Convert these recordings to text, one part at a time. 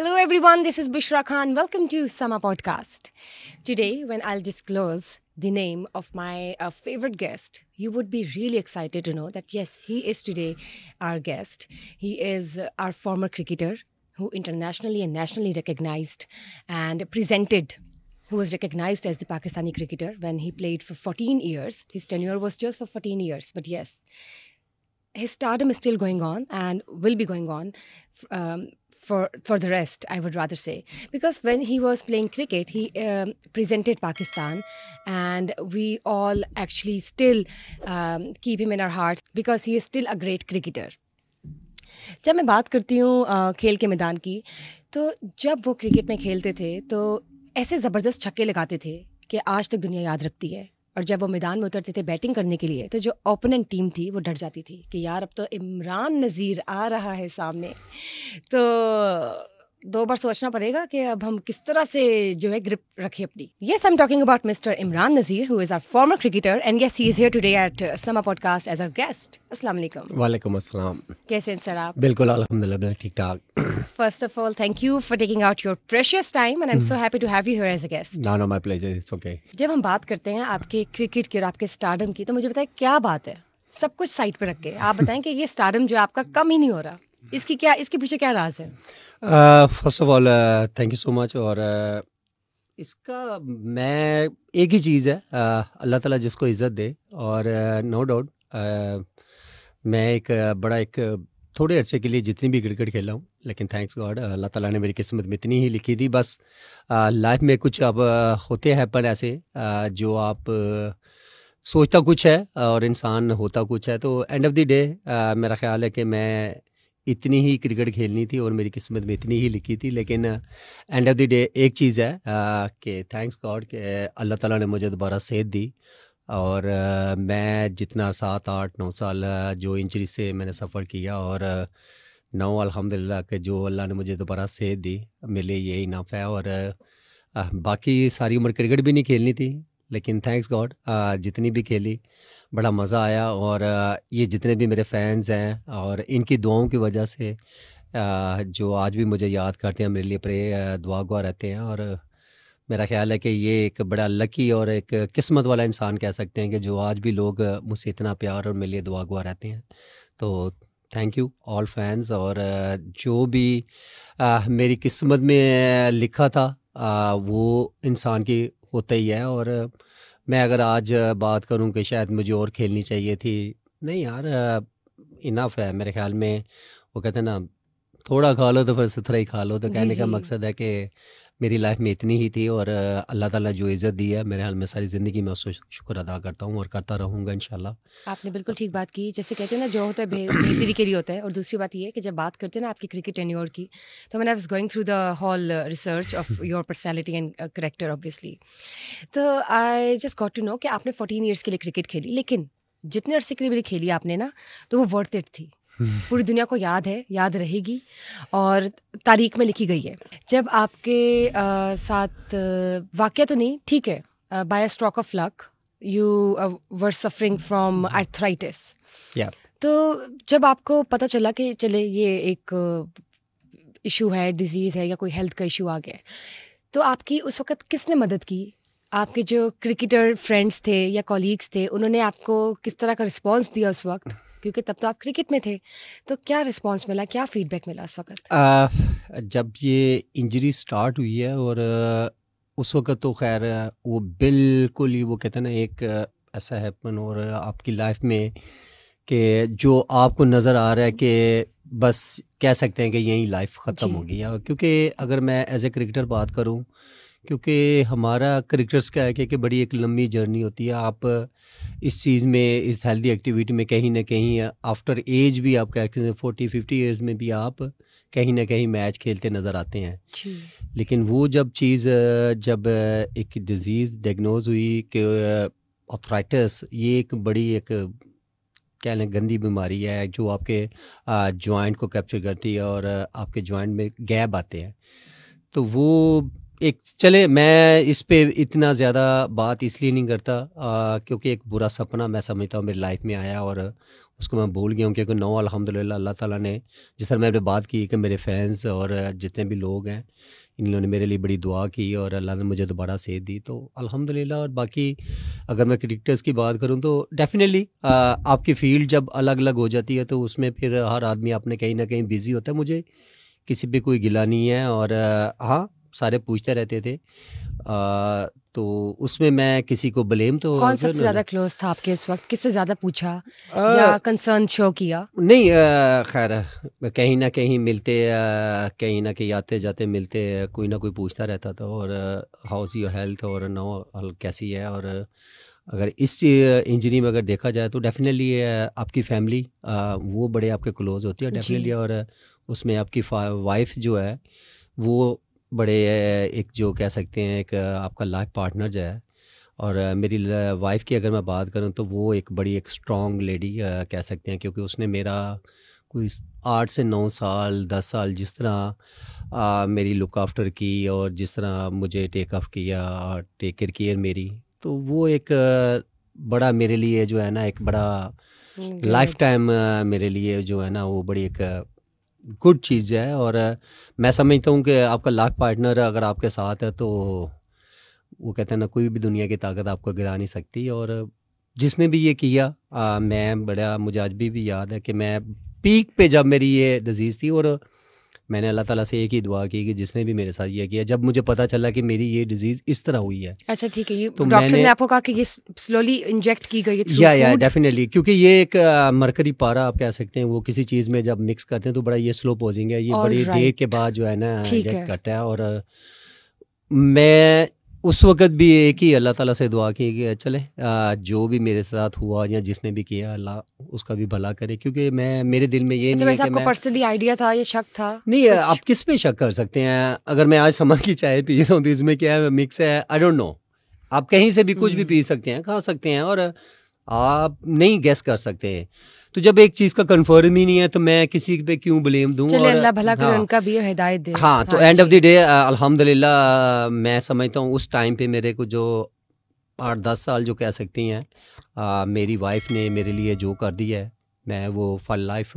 Hello, everyone. This is Bishra Khan. Welcome to Summer Podcast. Today, when I'll disclose the name of my uh, favorite guest, you would be really excited to know that yes, he is today our guest. He is uh, our former cricketer who internationally and nationally recognized and presented who was recognized as the Pakistani cricketer when he played for 14 years. His tenure was just for 14 years, but yes, his stardom is still going on and will be going on um, for, for the rest, I would rather say. Because when he was playing cricket, he um, presented Pakistan, and we all actually still um, keep him in our hearts because he is still a great cricketer. जब मैं बात करती हूँ खेल के मैदान की तो जब वो क्रिकेट में खेलते थे तो ऐसे ज़बरदस्त छक्के लगाते थे कि आज तक दुनिया याद रखती है और जब वो मैदान में उतरते थे बैटिंग करने के लिए तो जो ओपोनेंट टीम थी वो डर जाती थी कि यार अब तो इमरान नज़ीर आ रहा है सामने तो दो बार सोचना पड़ेगा कि अब हम किस तरह से जो है ग्रिप रखें अपनी ये I am talking about mister Imran Nazir who is our former cricketer and yes he is here today at Samaa podcast as our guest अस्सलाम वालेकुम वालेकुम अस्सलाम कैसे हैं सर आप बिल्कुल अल्हम्दुलिल्लाह बिल्कुल ठीक ठाक first of all thank you for taking out your precious time and I am so happy to have you here as a guest no no my pleasure it's okay जब हम बात करते हैं आपके क्रिकेट की और आपके स्टारडम की तो मुझे बताएं क्या बात है सब कुछ साइड पर रख के आप बताएं कि ये स्टारडम जो आपका कम ही नहीं हो रहा इसकी क्या इसके पीछे क्या राज है first of all thank you so much और uh, इसका मैं एक ही चीज़ है uh, अल्लाह ताला जिसको इज़्ज़त दे और नो uh, डाउट no मैं एक बड़ा एक थोड़े अरसे के लिए जितनी भी क्रिकेट खेला हूँ लेकिन थैंक्स गॉड अल्लाह ताला ने मेरी किस्मत में इतनी ही लिखी थी बस लाइफ में कुछ अब होते हैं पर ऐसे जो आप सोचता कुछ है और इंसान होता कुछ है तो एंड ऑफ द डे मेरा ख्याल है कि मैं इतनी ही क्रिकेट खेलनी थी और मेरी किस्मत में इतनी ही लिखी थी लेकिन एंड ऑफ द डे एक चीज़ है uh, कि थैंक्स गॉड के अल्लाह ताला ने मुझे दोबारा सेहत दी और आ, uh, मैं जितना सात आठ नौ साल uh, जो इंजरी से मैंने सफ़र किया और नौ अल्हम्दुलिल्लाह के जो अल्लाह ने मुझे दोबारा सेहत दी मेरे लिए यही नाफ है और आ, बाकी सारी उम्र क्रिकेट भी नहीं खेलनी थी लेकिन थैंक्स गॉड जितनी भी खेली बड़ा मज़ा आया और ये जितने भी मेरे फैंस हैं और इनकी दुआओं की वजह से जो आज भी मुझे याद करते हैं मेरे लिए प्रे दुआ गुआ रहते हैं और मेरा ख्याल है कि ये एक बड़ा लकी और एक किस्मत वाला इंसान कह सकते हैं कि जो आज भी लोग मुझसे इतना प्यार और मेरे लिए दुआ गुआ रहते हैं तो थैंक यू ऑल फैंस और जो भी मेरी किस्मत में लिखा था वो इंसान की होता ही है और मैं अगर आज बात करूं कि शायद मुझे और खेलनी चाहिए थी नहीं यार इनफ है मेरे ख्याल में वो कहते हैं ना थोड़ा खा लो तो फिर सुथरा ही खा लो तो कहने का मकसद है कि मेरी लाइफ में इतनी ही थी और अल्लाह ताला जो इज़्ज़त दी है मेरे हाल में सारी ज़िंदगी मैं उसको शुक्र अदा करता हूँ और करता रहूँगा इन आपने बिल्कुल ठीक बात की जैसे कहते हैं ना जो होता है बेहतरी के लिए होता है और दूसरी बात ये है कि जब बात करते हैं ना आपकी क्रिकेट टेन्योर की तो मैंने I going through the whole research of your personality and character obviously तो I just got to know कि आपने फोर्टीन ईयर्स के लिए क्रिकेट खेली लेकिन जितने अरसे के लिए खेली आपने ना तो वो वर्थ इट थी पूरी दुनिया को याद है याद रहेगी और तारीख में लिखी गई है जब आपके आ, साथ वाक्य तो नहीं ठीक है by a stroke of luck you were suffering from arthritis तो जब आपको पता चला कि चले ये एक इशू है डिजीज़ है या कोई हेल्थ का इशू आ गया तो आपकी उस वक्त किसने मदद की आपके जो क्रिकेटर फ्रेंड्स थे या कॉलीग्स थे उन्होंने आपको किस तरह का रिस्पांस दिया उस वक्त क्योंकि तब तो आप क्रिकेट में थे तो क्या रिस्पांस मिला क्या फीडबैक मिला उस वक्त जब ये इंजरी स्टार्ट हुई है और उस वक्त तो खैर वो बिल्कुल ही वो कहते हैं ना एक ऐसा हैपन और आपकी लाइफ में कि जो आपको नज़र आ रहा है कि बस कह सकते हैं कि यही लाइफ ख़त्म हो गई है क्योंकि अगर मैं एज ए क्रिकेटर बात करूँ क्योंकि हमारा क्रिकेटर्स का है कि, कि बड़ी एक लंबी जर्नी होती है आप इस चीज़ में इस हेल्दी एक्टिविटी में कहीं ना कहीं आफ्टर एज भी आप सकते हैं फोर्टी फिफ्टी ईयर्स में भी आप कहीं ना कहीं मैच खेलते नज़र आते हैं लेकिन वो जब चीज़ जब एक डिज़ीज़ डायग्नोज हुई कि ऑथराइटस ये एक बड़ी एक कह लें गंदी बीमारी है जो आपके जॉइंट को कैप्चर करती है और आपके जॉइंट में गैप आते हैं तो वो एक चले मैं इस पे इतना ज़्यादा बात इसलिए नहीं करता आ, क्योंकि एक बुरा सपना मैं समझता हूँ मेरी लाइफ में आया और उसको मैं भूल गया हूँ क्योंकि नौ अलहमदिल्ला अल्लाह ताला ने जिस तरह मैंने बात की कि मेरे फैंस और जितने भी लोग हैं इन लोगों ने मेरे लिए बड़ी दुआ की और अल्लाह ने मुझे दोबारा सेध दी तो अल्हम्दुलिल्लाह और बाकी अगर मैं क्रिकेटर्स की बात करूँ तो डेफिनेटली आपकी फील्ड जब अलग अलग हो जाती है तो उसमें फिर हर आदमी अपने कहीं ना कहीं बिज़ी होता है मुझे किसी पे कोई गिला नहीं है और हाँ सारे पूछते रहते थे आ, तो उसमें मैं किसी को ब्लेम तो कौन सबसे ज़्यादा क्लोज था आपके इस वक्त किससे ज़्यादा पूछा आ, या कंसर्न शो किया नहीं खैर कहीं ना कहीं मिलते कहीं ना कहीं आते जाते मिलते कोई ना कोई पूछता रहता था और हाउस योर हेल्थ और नो कैसी है और अगर इस इंजरी में अगर देखा जाए तो डेफिनेटली आपकी फैमिली वो बड़े आपके क्लोज होती है डेफिनेटली और उसमें आपकी वाइफ जो है वो बड़े एक जो कह सकते हैं एक आपका लाइफ पार्टनर जो है और मेरी वाइफ की अगर मैं बात करूं तो वो एक बड़ी एक स्ट्रॉन्ग लेडी कह सकते हैं क्योंकि उसने मेरा कोई आठ से नौ साल दस साल जिस तरह आ, मेरी लुक आफ्टर की और जिस तरह मुझे टेक ऑफ किया और टेक केयर केयर मेरी तो वो एक बड़ा मेरे लिए जो है ना एक बड़ा लाइफ hmm, टाइम मेरे लिए जो है ना वो बड़ी एक गुड चीज़ है और मैं समझता हूँ कि आपका लाइफ पार्टनर अगर आपके साथ है तो वो कहते हैं ना कोई भी दुनिया की ताकत आपको गिरा नहीं सकती और जिसने भी ये किया आ, मैं बड़ा मुझे आज भी, भी याद है कि मैं पीक पे जब मेरी ये डिज़ीज़ थी और मैंने अल्लाह ताला से एक ही दुआ की कि जिसने भी मेरे साथ ये किया जब मुझे पता चला कि मेरी ये डिजीज इस तरह हुई है अच्छा ठीक है ये तो डॉक्टर ने आपको कहा कि ये स्लोली इंजेक्ट की गई है या या डेफिनेटली क्योंकि ये एक मरकरी पारा आप कह सकते हैं वो किसी चीज़ में जब मिक्स करते हैं तो बड़ा ये स्लो पोजिंग है ये बड़ी देर के बाद जो है ना इंजेक्ट करता है और मैं उस वक़्त भी ये कि अल्लाह ताला से दुआ की कि चले आ, जो भी मेरे साथ हुआ या जिसने भी किया अल्लाह उसका भी भला करे क्योंकि मैं मेरे दिल में ये अच्छा, नहीं है कि मैं पर्सनली आइडिया था ये शक था नहीं आप किस पे शक कर सकते हैं अगर मैं आज समा की चाय पी रहा हूँ तो इसमें क्या है मिक्स है आई डोंट नो आप कहीं से भी कुछ भी हम्म। पी सकते हैं खा सकते हैं और आप नहीं गैस कर सकते हैं तो जब एक चीज का कंफर्म ही नहीं है तो मैं किसी पे क्यों ब्लेम दूं चले अल्लाह भला हाँ, करे उनका भी हिदायत दे हाँ तो एंड हाँ ऑफ द डे अल्हम्दुलिल्लाह मैं समझता हूँ उस टाइम पे मेरे को जो आठ दस साल जो कह सकती हैं मेरी वाइफ ने मेरे लिए जो कर दिया है मैं वो फॉर लाइफ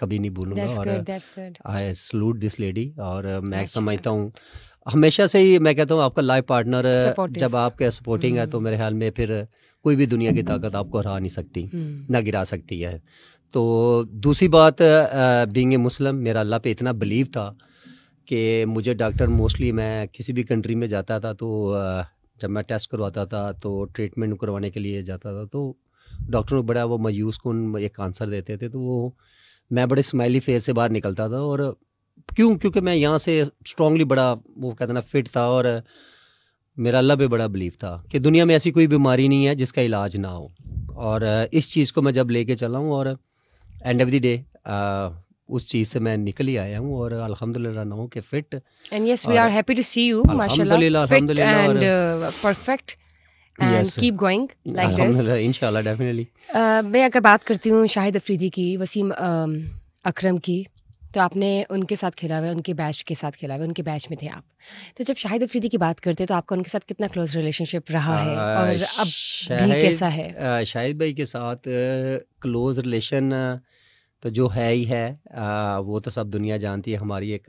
कभी नहीं भूलूंगा और आई सलूट दिस लेडी और मैं समझता हूँ हमेशा से ही मैं कहता हूँ आपका लाइफ पार्टनर जब आपके सपोर्टिंग है तो हम्म। मेरे ख्याल में फिर कोई भी दुनिया की हम्म। ताकत आपको हरा नहीं सकती हम्म। ना गिरा सकती है तो दूसरी बात बींग ए मुस्लिम मेरा अल्लाह पे इतना बिलीव था कि मुझे डॉक्टर मोस्टली मैं किसी भी कंट्री में जाता था तो जब मैं टेस्ट करवाता था तो ट्रीटमेंट करवाने के लिए जाता था तो डॉक्टर बड़ा वो मायूस को एक आंसर देते थे तो वो मैं बड़े स्माइली फेस से बाहर निकलता था और क्यों क्योंकि मैं यहाँ से स्ट्रांगली बड़ा वो कहते ना फिट था और मेरा अल्लाह पे बड़ा बिलीव था कि दुनिया में ऐसी कोई बीमारी नहीं है जिसका इलाज ना हो और इस चीज़ को मैं जब लेके चला हूँ और एंड ऑफ द डे उस चीज़ से मैं निकल ही आया हूँ और अल्हम्दुलिल्लाह ना हूँ कि fit and yes we are happy to see you माशाल्लाह fit and perfect and keep going like this इंशाल्लाह डेफिनेटली uh, मैं अगर बात करती हूँ शाहिद अफरीदी की वसीम अकरम की तो आपने उनके साथ खेला हुआ है उनके बैच के साथ खेला हुआ है उनके बैच में थे आप तो जब शाहिद अफरीदी की बात करते हैं तो आपका उनके साथ कितना क्लोज रिलेशनशिप रहा है और अब भी कैसा है शाहिद भाई के साथ क्लोज रिलेशन तो जो है ही है आ, वो तो सब दुनिया जानती है हमारी एक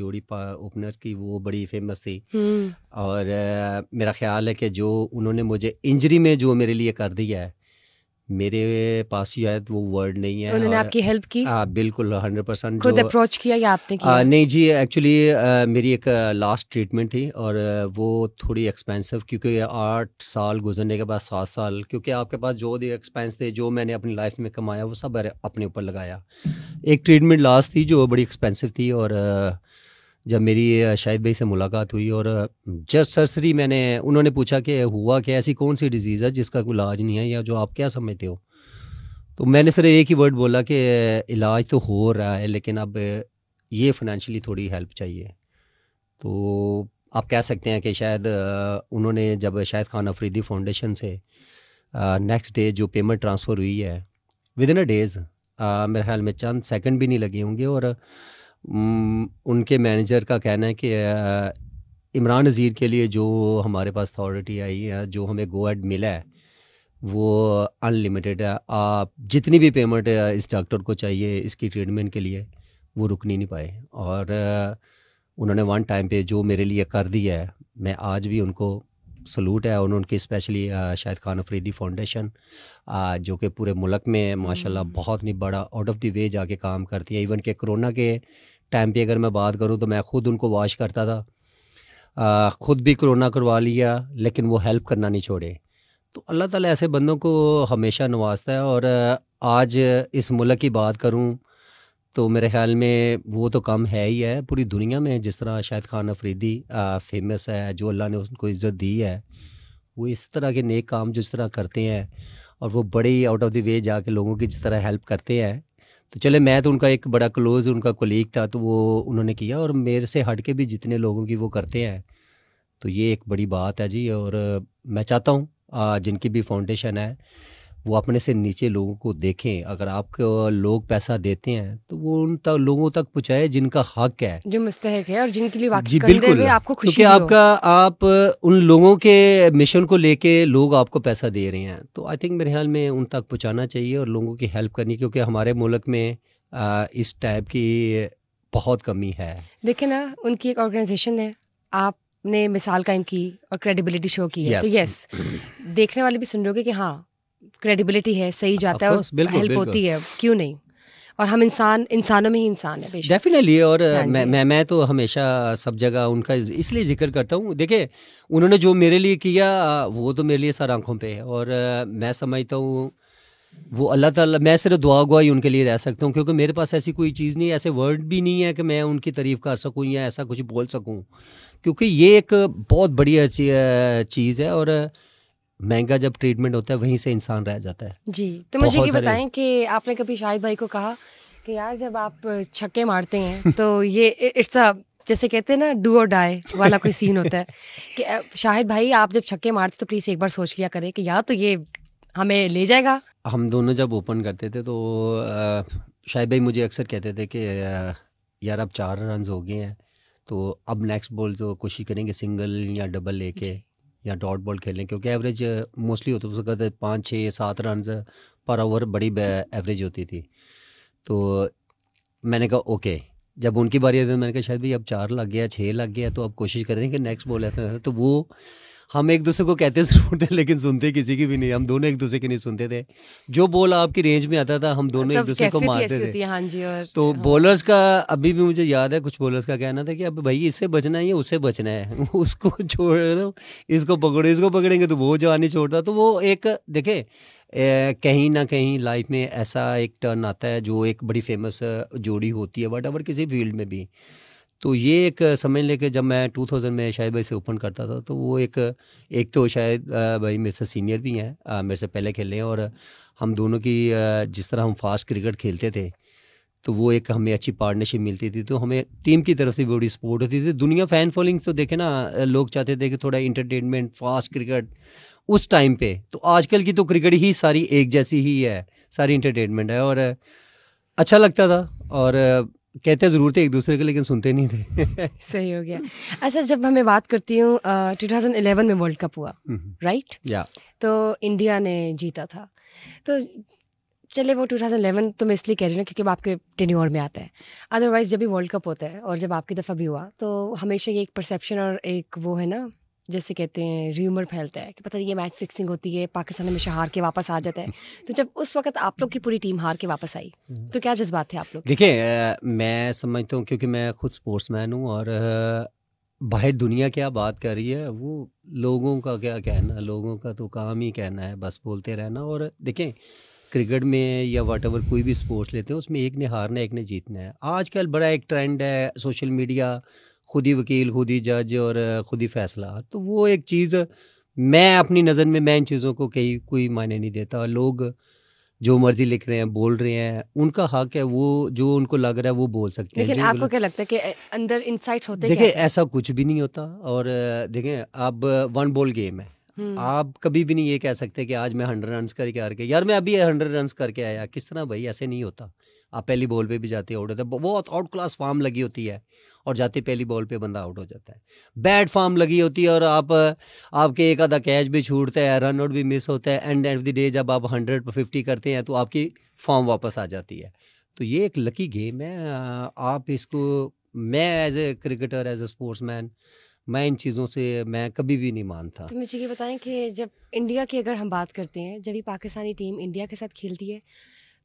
जोड़ी ओपनर की वो बड़ी फेमस थी हम्म। और आ, मेरा ख्याल है कि जो उन्होंने मुझे इंजरी में जो मेरे लिए कर दिया है मेरे पास ही शायद वो वर्ड नहीं है उन्होंने आपकी हेल्प की आ, हाँ, बिल्कुल हंड्रेड परसेंट खुद अप्रोच किया या आपने किया आ, नहीं जी एक्चुअली मेरी एक लास्ट ट्रीटमेंट थी और वो थोड़ी एक्सपेंसिव क्योंकि आठ साल गुजरने के बाद सात साल क्योंकि आपके पास जो भी एक्सपेंस थे जो मैंने अपनी लाइफ में कमाया वो सब अपने ऊपर लगाया एक ट्रीटमेंट लास्ट थी जो बड़ी एक्सपेंसिव थी और आ, जब मेरी शाहिद भाई से मुलाकात हुई और जस्ट सरसरी मैंने उन्होंने पूछा कि हुआ क्या ऐसी कौन सी डिजीज़ है जिसका कोई इलाज नहीं है या जो आप क्या समझते हो तो मैंने सर एक ही वर्ड बोला कि इलाज तो हो रहा है लेकिन अब ये फाइनेंशली थोड़ी हेल्प चाहिए तो आप कह सकते हैं कि शायद उन्होंने जब शाहिद खान अफरीदी फाउंडेशन से नेक्स्ट डे जो पेमेंट ट्रांसफ़र हुई है विद इन अ डेज़ मेरे ख्याल में चंद सेकंड भी नहीं लगे होंगे और उनके मैनेजर का कहना है कि इमरान नज़ीर के लिए जो हमारे पास अथॉरिटी आई है जो हमें गो एड मिला है वो अनलिमिटेड है आप जितनी भी पेमेंट इस डॉक्टर को चाहिए इसकी ट्रीटमेंट के लिए वो रुक नहीं पाए और उन्होंने वन टाइम पे जो मेरे लिए कर दिया है मैं आज भी उनको सलूट है उन्होंने उनकी स्पेशली शायद खान अफरीदी फाउंडेशन जो कि पूरे मुल्क में माशाल्लाह हम्म। बहुत ही बड़ा आउट ऑफ द वे जाके काम करती है इवन के कोरोना के टाइम पे अगर मैं बात करूँ तो मैं ख़ुद उनको वॉश करता था ख़ुद भी कोरोना करवा लिया लेकिन वो हेल्प करना नहीं छोड़े तो अल्लाह ताला ऐसे बंदों को हमेशा नवाजता है और आज इस मुल्क की बात करूँ तो मेरे ख्याल में वो तो कम है ही है पूरी दुनिया में जिस तरह शाहिद खान अफरीदी फेमस है जो अल्लाह ने उसको इज़्ज़त दी है वो इस तरह के नेक काम जिस तरह करते हैं और वो बड़े आउट ऑफ द वे जाके लोगों की जिस तरह हेल्प करते हैं तो चले मैं तो उनका एक बड़ा क्लोज उनका कोलीग था तो वो उन्होंने किया और मेरे से हट के भी जितने लोगों की वो करते हैं तो ये एक बड़ी बात है जी और मैं चाहता हूँ जिनकी भी फाउंडेशन है वो अपने से नीचे लोगों को देखें अगर आप लोग पैसा देते हैं तो वो उन तक लोगों तक पहुँचाए जिनका हक है जो मुस्तक है और जिनके लिए जी बिल्कुल आपको खुशी क्योंकि आपका आप उन लोगों के मिशन को लेके लोग आपको पैसा दे रहे हैं तो आई थिंक मेरे ख्याल में उन तक पहुँचाना चाहिए और लोगों की हेल्प करनी क्योंकि हमारे मुल्क में आ, इस टाइप की बहुत कमी है देखे ना उनकी एक ऑर्गेनाइजेशन है आप ने मिसाल कायम की और क्रेडिबिलिटी शो की है तो yes. तो यस देखने वाले भी सुन रहे हो कि हाँ क्रेडिबिलिटी है सही जाता course, है और हेल्प होती है क्यों नहीं और हम इंसान इंसानों में ही इंसान है डेफिनेटली और हाँ मैं, मैं मैं तो हमेशा सब जगह उनका इसलिए जिक्र करता हूँ देखिए उन्होंने जो मेरे लिए किया वो तो मेरे लिए सर आंखों पे है और मैं समझता हूँ वो अल्लाह ताला मैं सिर्फ दुआ गुआ ही उनके लिए रह सकता हूँ क्योंकि मेरे पास ऐसी कोई चीज़ नहीं ऐसे वर्ड भी नहीं है कि मैं उनकी तारीफ़ कर सकूँ या ऐसा कुछ बोल सकूँ क्योंकि ये एक बहुत बढ़िया चीज़ है और महंगा जब ट्रीटमेंट होता है वहीं से इंसान रह जाता है जी तो मुझे ये बताएं कि आपने कभी शाहिद भाई को कहा कि यार जब आप छक्के मारते हैं तो ये इट्स अ जैसे कहते हैं ना डू और डाई वाला कोई सीन होता है कि शाहिद भाई आप जब छक्के मारते तो प्लीज़ एक बार सोच लिया करें कि यार तो ये हमें ले जाएगा हम दोनों जब ओपन करते थे तो शाहिद भाई मुझे अक्सर कहते थे कि यार अब चार रन हो गए हैं तो अब नेक्स्ट बॉल जो कोशिश करेंगे सिंगल या डबल लेके या डॉट बॉल खेलें क्योंकि एवरेज मोस्टली होते उसका वक्त पाँच छः सात रन पर ओवर बड़ी एवरेज होती थी तो मैंने कहा ओके जब उनकी बारी आती तो मैंने कहा शायद भाई अब चार लग गया छः लग गया तो अब कोशिश करें कि नेक्स्ट बॉल ऐसा तो वो हम एक दूसरे को कहते जरूर थे लेकिन सुनते किसी की भी नहीं हम दोनों एक दूसरे की नहीं सुनते थे जो बॉल आपकी रेंज में आता था हम दोनों एक मतलब दूसरे को मारते थे हाँ जी और तो हाँ। बॉलर्स का अभी भी मुझे याद है कुछ बॉलर्स का कहना था कि अब भाई इससे बचना है उसे बचना है उसको छोड़ दो इसको पकड़ो इसको पकड़ेंगे तो वो नहीं छोड़ता तो वो एक देखे कहीं ना कहीं लाइफ में ऐसा एक टर्न आता है जो एक बड़ी फेमस जोड़ी होती है वट किसी फील्ड में भी तो ये एक समझ लेके जब मैं 2000 में शायद भाई से ओपन करता था तो वो एक एक तो शायद भाई मेरे से सीनियर भी हैं मेरे से पहले खेले हैं और हम दोनों की जिस तरह हम फास्ट क्रिकेट खेलते थे तो वो एक हमें अच्छी पार्टनरशिप मिलती थी तो हमें टीम की तरफ से भी बड़ी सपोर्ट होती थी दुनिया फ़ैन फॉलोइंग तो देखे ना लोग चाहते थे कि थोड़ा इंटरटेनमेंट फास्ट क्रिकेट उस टाइम पे तो आजकल की तो क्रिकेट ही सारी एक जैसी ही है सारी इंटरटेनमेंट है और अच्छा लगता था और कहते ज़रूर थे एक दूसरे को लेकिन सुनते नहीं थे सही हो गया अच्छा जब मैं बात करती हूँ टू थाउजेंड इलेवन में वर्ल्ड कप हुआ राइट हम्म। या तो इंडिया ने जीता था तो चले वो 2011 तो मैं इसलिए कह रही हूँ क्योंकि वो आपके टेन्योर में आता है अदरवाइज़ जब भी वर्ल्ड कप होता है और जब आपकी दफ़ा भी हुआ तो हमेशा ये एक परसेप्शन और एक वो है ना जैसे कहते हैं र्यूमर फैलता है कि पता नहीं ये मैच फिक्सिंग होती है पाकिस्तान हमेशा हार के वापस आ जाता है तो जब उस वक्त आप लोग की पूरी टीम हार के वापस आई हम्म। तो क्या जज्बात थे आप लोग देखिए मैं समझता हूँ क्योंकि मैं खुद स्पोर्ट्स मैन हूँ और बाहर दुनिया क्या बात कर रही है वो लोगों का क्या कहना लोगों का तो काम ही कहना है बस बोलते रहना और देखें क्रिकेट में या वाट कोई भी स्पोर्ट्स लेते हैं उसमें एक ने हारना है एक ने जीतना है आजकल बड़ा एक ट्रेंड है सोशल मीडिया खुद ही वकील खुद ही जज और खुद ही फैसला तो वो एक चीज़ मैं अपनी नज़र में मैं इन चीज़ों को कहीं कोई मायने नहीं देता लोग जो मर्जी लिख रहे हैं बोल रहे हैं उनका हक है वो जो उनको लग रहा है वो बोल सकते लेकिन हैं लेकिन आपको क्या लगता है कि अंदर इनसाइट्स होते देखें ऐसा कुछ भी नहीं होता और देखें अब वन बॉल गेम है हम्म। आप कभी भी नहीं ये कह सकते कि आज मैं हंड्रेड रन करके हार गया यार मैं अभी हंड्रेड रन करके आया किस तरह भाई ऐसे नहीं होता आप पहली बॉल पे भी जाते आउट होते बहुत आउट क्लास फार्म लगी होती है और जाते पहली बॉल पे बंदा आउट हो जाता है बैड फार्म लगी होती है और आप आपके एक आधा कैच भी छूटता है रन आउट भी मिस होता है and end of the day जब आप हंड्रेड फिफ्टी करते हैं तो आपकी फॉर्म वापस आ जाती है तो ये एक लकी गेम है आप इसको मैं as a cricketer as a sportsman मैं इन चीज़ों से मैं कभी भी नहीं मानता तो मुझे ये बताएं कि जब इंडिया की अगर हम बात करते हैं जब भी पाकिस्तानी टीम इंडिया के साथ खेलती है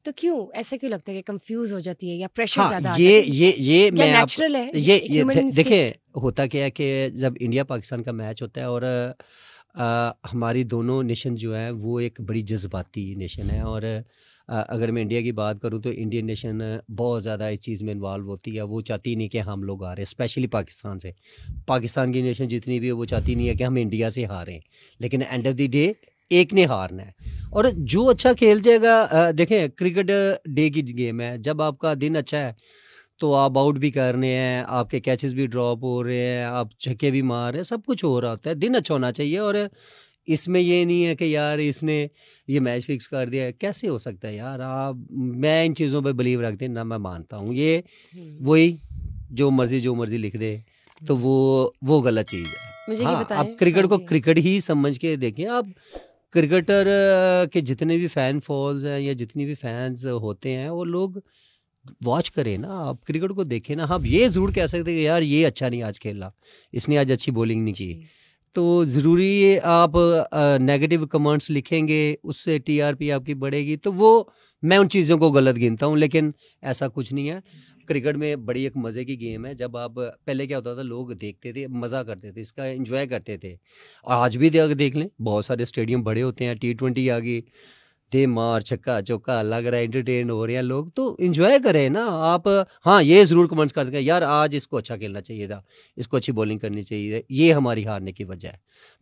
तो क्यों ऐसा क्यों लगता है कि कंफ्यूज हो जाती है या प्रेशर हाँ, ज्यादा ये, ये ये मैं आप, है ये ये देखिए होता क्या है कि जब इंडिया पाकिस्तान का मैच होता है और आ, हमारी दोनों नेशन जो है वो एक बड़ी जज्बाती नेशन है और अगर मैं इंडिया की बात करूँ तो इंडियन नेशन बहुत ज़्यादा इस चीज़ में इन्वॉल्व होती है वो चाहती नहीं कि हम लोग हारें स्पेशली पाकिस्तान से पाकिस्तान की नेशन जितनी भी है वो चाहती नहीं है कि हम इंडिया से हारें लेकिन एंड ऑफ द डे एक ने हारना है और जो अच्छा खेल जाएगा देखें क्रिकेट डे की गेम है जब आपका दिन अच्छा है तो आप आउट भी कर रहे हैं आपके कैचेस भी ड्रॉप हो रहे हैं आप छक्के भी मार रहे हैं सब कुछ हो रहा होता है दिन अच्छा होना चाहिए और इसमें ये नहीं है कि यार इसने ये मैच फिक्स कर दिया है कैसे हो सकता है यार आप मैं इन चीज़ों पे बिलीव रखते ना मैं मानता हूँ ये हम्म। वही जो मर्जी जो मर्जी लिख दे तो वो वो गलत चीज़ है मुझे हाँ, आप क्रिकेट को क्रिकेट हाँ ही समझ के देखें आप क्रिकेटर के जितने भी फ़ैन फॉल्स हैं या जितनी भी फैंस होते हैं वो लोग वॉच करें ना आप क्रिकेट को देखें ना आप ये ज़रूर कह सकते कि यार ये अच्छा नहीं आज खेला इसने आज अच्छी बॉलिंग नहीं की तो ज़रूरी है आप नेगेटिव कमेंट्स लिखेंगे उससे टीआरपी आपकी बढ़ेगी तो वो मैं उन चीज़ों को गलत गिनता हूँ लेकिन ऐसा कुछ नहीं है क्रिकेट में बड़ी एक मज़े की गेम है जब आप पहले क्या होता था लोग देखते थे मज़ा करते थे इसका एंजॉय करते थे और आज भी अगर देख लें बहुत सारे स्टेडियम बड़े होते हैं टी ट्वेंटी आ गई दे मार छक्का चौका लग रहा है एंटरटेन हो रहे हैं लोग तो इंजॉय करें ना आप हाँ ये ज़रूर कमेंट्स कर दें यार आज इसको अच्छा खेलना चाहिए था इसको अच्छी बॉलिंग करनी चाहिए ये हमारी हारने की वजह है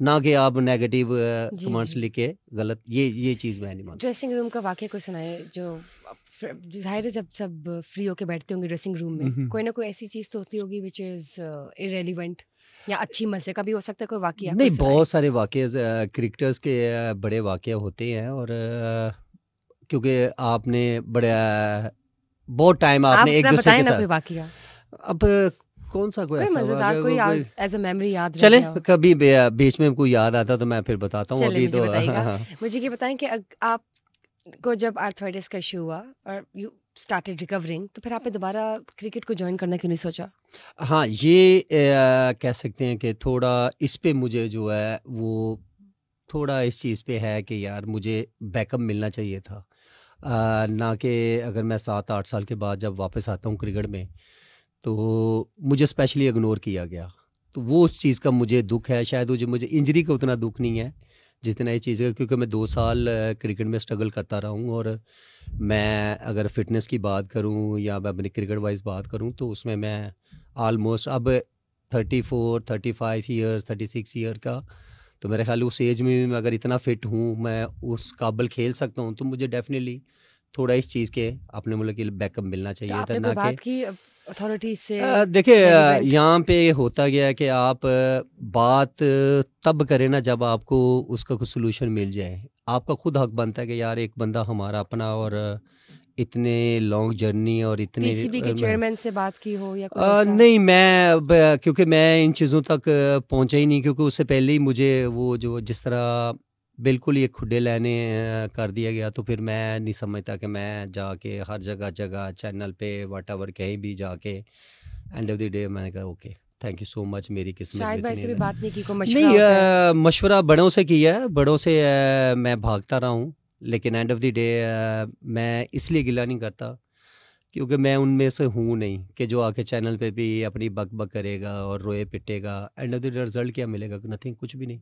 ना कि आप नेगेटिव कमेंट्स लिखे गलत ये ये चीज़ मैं नहीं मानता ड्रेसिंग रूम का वाक्य को सुनाए जो जाहिर है जब सब फ्री होके बैठते होंगे ड्रेसिंग रूम में कोई ना कोई ऐसी चीज़ तो होती होगी विच इज़ इरेलीवेंट या अच्छी मजे का भी हो सकता है कोई वाक्य नहीं बहुत सारे वाक्य क्रिकेटर्स uh, के uh, बड़े वाक्य होते हैं और uh, क्योंकि आपने बड़े बहुत टाइम आपने आप एक दूसरे के साथ वाकया अब कौन सा कोई मजेदार कोई एज अ मेमोरी याद चले कभी बीच में कोई याद आता तो मैं फिर बताता हूँ अभी तो मुझे ये बताएं कि आप को जब आर्थराइटिस का इशू हुआ और यू स्टार्टेड रिकवरिंग तो फिर आपने हम्म। दोबारा क्रिकेट को ज्वाइन करना क्यों नहीं सोचा हाँ ये आ, कह सकते हैं कि थोड़ा इस पे मुझे जो है वो थोड़ा इस चीज़ पे है कि यार मुझे बैकअप मिलना चाहिए था आ, ना कि अगर मैं सात आठ साल के बाद जब वापस आता हूँ क्रिकेट में तो मुझे स्पेशली इग्नोर किया गया तो वो उस चीज़ का मुझे दुख है शायद मुझे मुझे इंजरी का उतना दुख नहीं है जिस दिन ये का क्योंकि मैं दो साल क्रिकेट में स्ट्रगल करता रहा हूँ और मैं अगर फिटनेस की बात करूँ या मैं अपनी क्रिकेट वाइज बात करूँ तो उसमें मैं आलमोस्ट अब thirty four thirty five years thirty six year का तो मेरे ख्याल उस एज में भी मैं अगर इतना फिट हूँ मैं उस काबल खेल सकता हूँ तो मुझे डेफिनेटली थोड़ा इस चीज़ के अपने मुल्क के लिए बैकअप मिलना चाहिए तो था ना तो कि अथॉरिटीज से देखिए यहाँ पे होता गया कि आप बात तब करें ना जब आपको उसका कुछ सोल्यूशन मिल जाए आपका खुद हक बनता है कि यार एक बंदा हमारा अपना और इतने लॉन्ग जर्नी और इतने के चेयरमैन से बात की हो या कुछ आ, नहीं मैं क्योंकि मैं इन चीज़ों तक पहुंचा ही नहीं क्योंकि उससे पहले ही मुझे वो जो जिस तरह बिल्कुल ये खुडे लेने कर दिया गया तो फिर मैं नहीं समझता कि मैं जाके हर जगह जगह चैनल पे वट कहीं भी जाके एंड ऑफ द डे मैंने कहा okay thank you so much मेरी किस्मत शायद में भी बात नहीं की को मशवरा नहीं मशवरा बड़ों से किया है बड़ों से आ, मैं भागता रहा हूँ लेकिन एंड ऑफ द डे मैं इसलिए गिला नहीं करता क्योंकि मैं उनमें से हूँ नहीं कि जो आके चैनल पे भी अपनी बक बक करेगा और रोए पिटेगा end of the day result क्या मिलेगा नथिंग कुछ भी नहीं